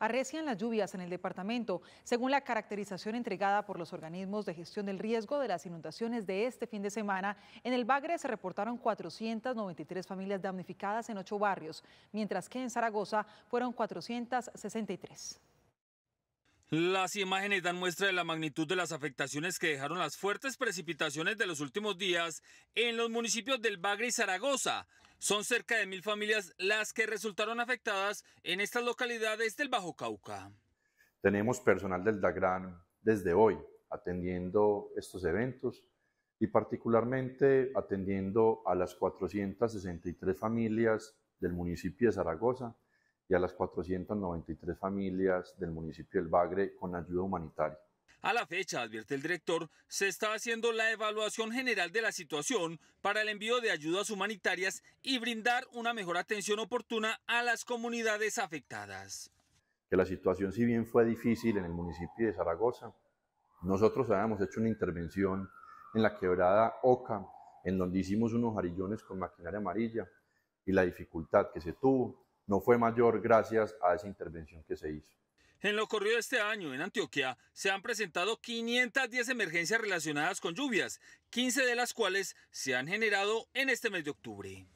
arrecian las lluvias en el departamento, según la caracterización entregada por los organismos de gestión del riesgo de las inundaciones de este fin de semana. En el Bagre se reportaron 493 familias damnificadas en ocho barrios, mientras que en Zaragoza fueron 463. Las imágenes dan muestra de la magnitud de las afectaciones que dejaron las fuertes precipitaciones de los últimos días en los municipios del Bagre y Zaragoza, son cerca de mil familias las que resultaron afectadas en estas localidades del Bajo Cauca. Tenemos personal del DAGRAN desde hoy atendiendo estos eventos y particularmente atendiendo a las 463 familias del municipio de Zaragoza y a las 493 familias del municipio del Bagre con ayuda humanitaria. A la fecha, advierte el director, se está haciendo la evaluación general de la situación para el envío de ayudas humanitarias y brindar una mejor atención oportuna a las comunidades afectadas. Que la situación, si bien fue difícil en el municipio de Zaragoza, nosotros habíamos hecho una intervención en la quebrada Oca, en donde hicimos unos jarillones con maquinaria amarilla y la dificultad que se tuvo no fue mayor gracias a esa intervención que se hizo. En lo corrido de este año en Antioquia se han presentado 510 emergencias relacionadas con lluvias, 15 de las cuales se han generado en este mes de octubre.